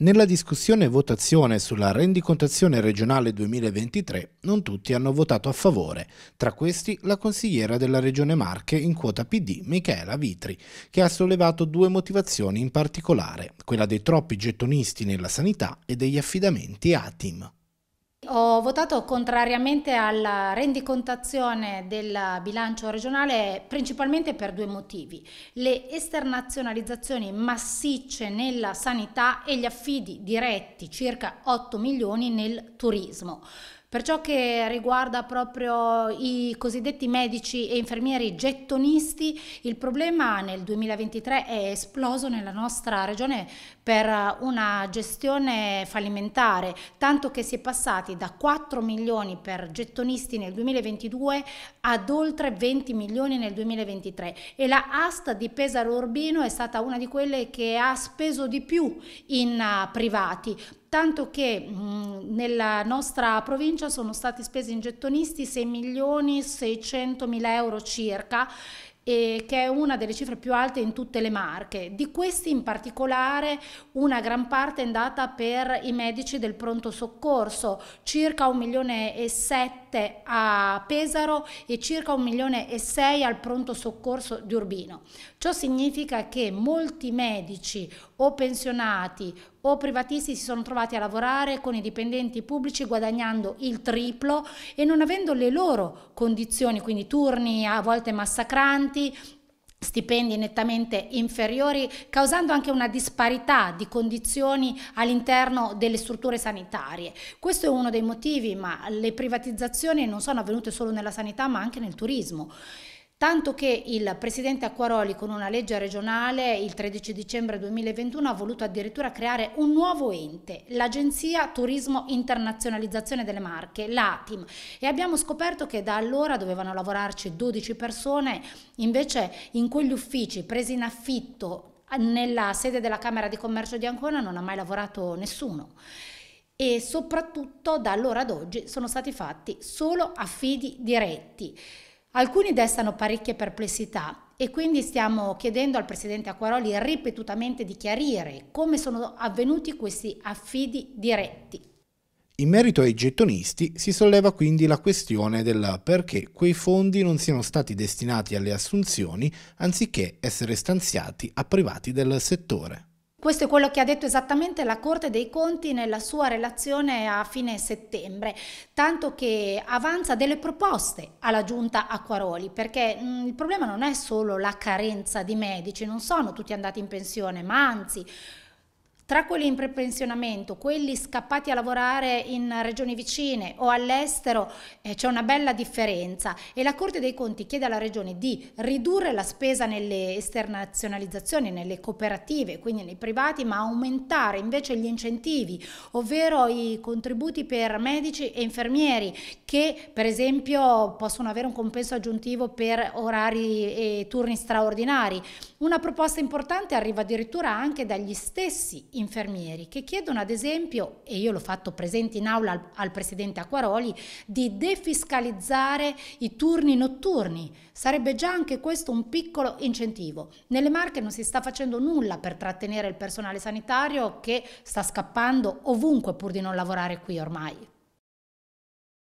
Nella discussione e votazione sulla rendicontazione regionale 2023 non tutti hanno votato a favore, tra questi la consigliera della Regione Marche in quota PD Michela Vitri, che ha sollevato due motivazioni in particolare, quella dei troppi gettonisti nella sanità e degli affidamenti ATIM. Ho votato contrariamente alla rendicontazione del bilancio regionale principalmente per due motivi, le esternazionalizzazioni massicce nella sanità e gli affidi diretti, circa 8 milioni nel turismo. Per ciò che riguarda proprio i cosiddetti medici e infermieri gettonisti, il problema nel 2023 è esploso nella nostra regione per una gestione fallimentare, tanto che si è passati da 4 milioni per gettonisti nel 2022 ad oltre 20 milioni nel 2023 e la AST di Pesaro Urbino è stata una di quelle che ha speso di più in eh, privati tanto che mh, nella nostra provincia sono stati spesi in gettonisti 6 milioni 600 mila euro circa che è una delle cifre più alte in tutte le marche. Di questi in particolare una gran parte è andata per i medici del pronto soccorso, circa 1 milione e 7 a Pesaro e circa 1 milione e 6 al pronto soccorso di Urbino. Ciò significa che molti medici o pensionati o privatisti si sono trovati a lavorare con i dipendenti pubblici guadagnando il triplo e non avendo le loro condizioni, quindi turni a volte massacranti, stipendi nettamente inferiori, causando anche una disparità di condizioni all'interno delle strutture sanitarie. Questo è uno dei motivi, ma le privatizzazioni non sono avvenute solo nella sanità, ma anche nel turismo tanto che il presidente Acquaroli con una legge regionale il 13 dicembre 2021 ha voluto addirittura creare un nuovo ente, l'Agenzia Turismo Internazionalizzazione delle Marche, l'ATIM, e abbiamo scoperto che da allora dovevano lavorarci 12 persone, invece in quegli uffici presi in affitto nella sede della Camera di Commercio di Ancona non ha mai lavorato nessuno e soprattutto da allora ad oggi sono stati fatti solo affidi diretti. Alcuni destano parecchie perplessità e quindi stiamo chiedendo al Presidente Acquaroli ripetutamente di chiarire come sono avvenuti questi affidi diretti. In merito ai gettonisti si solleva quindi la questione del perché quei fondi non siano stati destinati alle assunzioni anziché essere stanziati a privati del settore. Questo è quello che ha detto esattamente la Corte dei Conti nella sua relazione a fine settembre, tanto che avanza delle proposte alla giunta Acquaroli, perché mh, mm, il problema non è solo la carenza di medici, non sono tutti andati in pensione, ma anzi tra quelli in prepensionamento, quelli scappati a lavorare in regioni vicine o all'estero, eh, c'è una bella differenza e la Corte dei Conti chiede alla Regione di ridurre la spesa nelle esternazionalizzazioni, nelle cooperative, quindi nei privati, ma aumentare invece gli incentivi, ovvero i contributi per medici e infermieri che per esempio possono avere un compenso aggiuntivo per orari e turni straordinari. Una proposta importante arriva addirittura anche dagli stessi infermieri che chiedono ad esempio, e io l'ho fatto presente in aula al, al Presidente Acquaroli, di defiscalizzare i turni notturni. Sarebbe già anche questo un piccolo incentivo. Nelle Marche non si sta facendo nulla per trattenere il personale sanitario che sta scappando ovunque pur di non lavorare qui ormai.